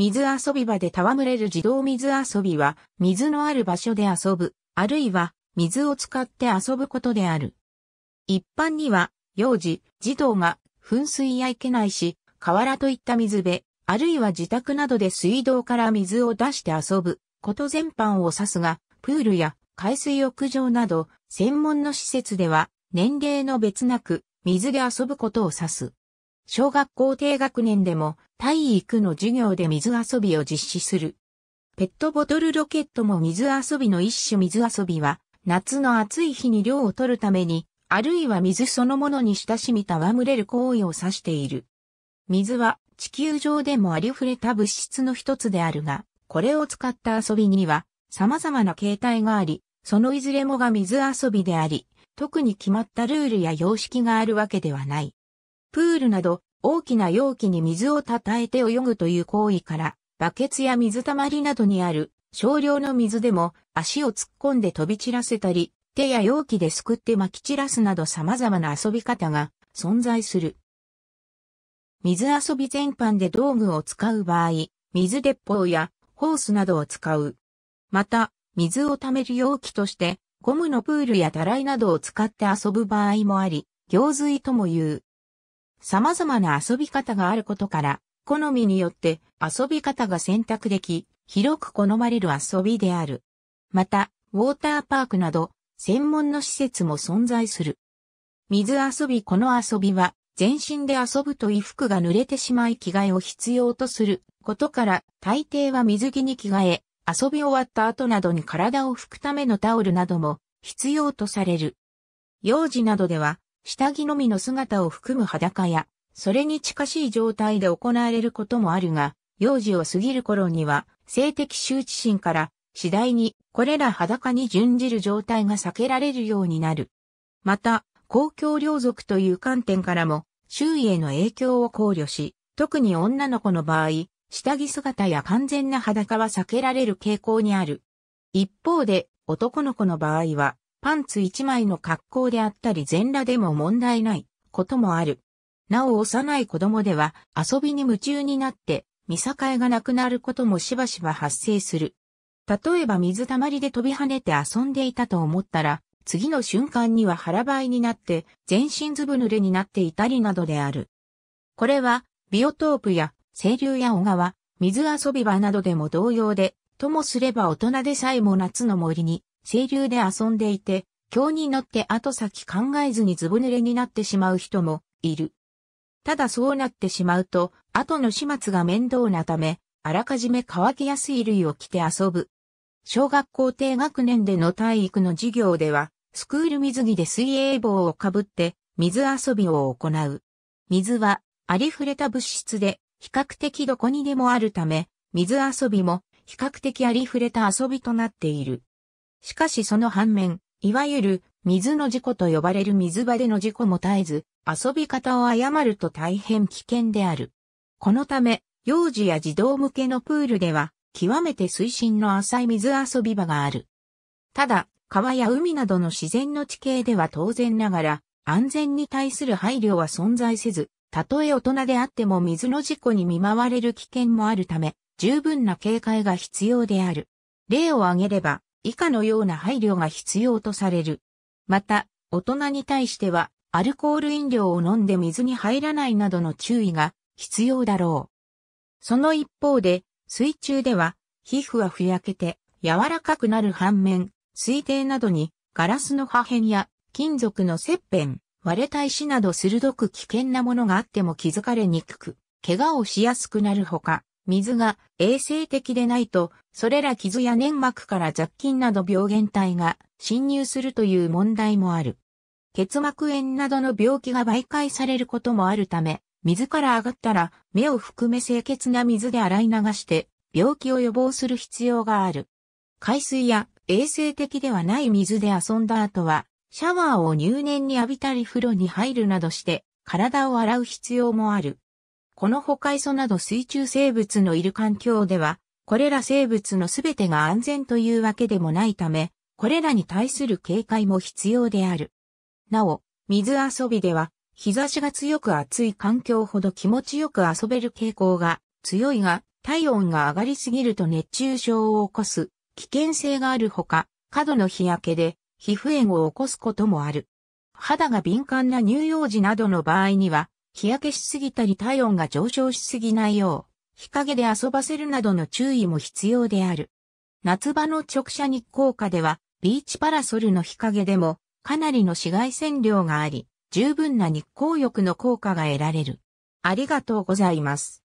水遊び場で戯れる児童水遊びは、水のある場所で遊ぶ、あるいは、水を使って遊ぶことである。一般には、幼児、児童が、噴水やいけないし、河原といった水辺、あるいは自宅などで水道から水を出して遊ぶ、こと全般を指すが、プールや海水浴場など、専門の施設では、年齢の別なく、水で遊ぶことを指す。小学校低学年でも体育の授業で水遊びを実施する。ペットボトルロケットも水遊びの一種水遊びは、夏の暑い日に涼を取るために、あるいは水そのものに親しみたむれる行為を指している。水は地球上でもありふれた物質の一つであるが、これを使った遊びには様々な形態があり、そのいずれもが水遊びであり、特に決まったルールや様式があるわけではない。プールなど大きな容器に水をたたえて泳ぐという行為から、バケツや水たまりなどにある少量の水でも足を突っ込んで飛び散らせたり、手や容器ですくって撒き散らすなど様々な遊び方が存在する。水遊び全般で道具を使う場合、水鉄砲やホースなどを使う。また、水を溜める容器として、ゴムのプールやたらいなどを使って遊ぶ場合もあり、行水とも言う。様々な遊び方があることから、好みによって遊び方が選択でき、広く好まれる遊びである。また、ウォーターパークなど、専門の施設も存在する。水遊びこの遊びは、全身で遊ぶと衣服が濡れてしまい着替えを必要とすることから、大抵は水着に着替え、遊び終わった後などに体を拭くためのタオルなども必要とされる。幼児などでは下着のみの姿を含む裸や、それに近しい状態で行われることもあるが、幼児を過ぎる頃には、性的羞恥心から、次第に、これら裸に準じる状態が避けられるようになる。また、公共領族という観点からも、周囲への影響を考慮し、特に女の子の場合、下着姿や完全な裸は避けられる傾向にある。一方で、男の子の場合は、パンツ一枚の格好であったり全裸でも問題ないこともある。なお幼い子供では遊びに夢中になって見境がなくなることもしばしば発生する。例えば水たまりで飛び跳ねて遊んでいたと思ったら、次の瞬間には腹ばいになって全身ずぶ濡れになっていたりなどである。これはビオトープや清流や小川、水遊び場などでも同様で、ともすれば大人でさえも夏の森に清流で遊んでいて、今日に乗って後先考えずにずぶ濡れになってしまう人もいる。ただそうなってしまうと、後の始末が面倒なため、あらかじめ乾きやすい類を着て遊ぶ。小学校低学年での体育の授業では、スクール水着で水泳帽をかぶって、水遊びを行う。水は、ありふれた物質で、比較的どこにでもあるため、水遊びも、比較的ありふれた遊びとなっている。しかしその反面、いわゆる水の事故と呼ばれる水場での事故も絶えず、遊び方を誤ると大変危険である。このため、幼児や児童向けのプールでは、極めて水深の浅い水遊び場がある。ただ、川や海などの自然の地形では当然ながら、安全に対する配慮は存在せず、たとえ大人であっても水の事故に見舞われる危険もあるため、十分な警戒が必要である。例を挙げれば、以下のような配慮が必要とされる。また、大人に対しては、アルコール飲料を飲んで水に入らないなどの注意が必要だろう。その一方で、水中では、皮膚はふやけて柔らかくなる反面、水底などにガラスの破片や金属の切片、割れた石など鋭く危険なものがあっても気づかれにくく、怪我をしやすくなるほか、水が衛生的でないと、それら傷や粘膜から雑菌など病原体が侵入するという問題もある。結膜炎などの病気が媒介されることもあるため、水から上がったら目を含め清潔な水で洗い流して病気を予防する必要がある。海水や衛生的ではない水で遊んだ後は、シャワーを入念に浴びたり風呂に入るなどして体を洗う必要もある。この他磯など水中生物のいる環境では、これら生物のすべてが安全というわけでもないため、これらに対する警戒も必要である。なお、水遊びでは、日差しが強く暑い環境ほど気持ちよく遊べる傾向が強いが、体温が上がりすぎると熱中症を起こす危険性があるほか、過度の日焼けで皮膚炎を起こすこともある。肌が敏感な乳幼児などの場合には、日焼けしすぎたり体温が上昇しすぎないよう、日陰で遊ばせるなどの注意も必要である。夏場の直射日光下では、ビーチパラソルの日陰でも、かなりの紫外線量があり、十分な日光浴の効果が得られる。ありがとうございます。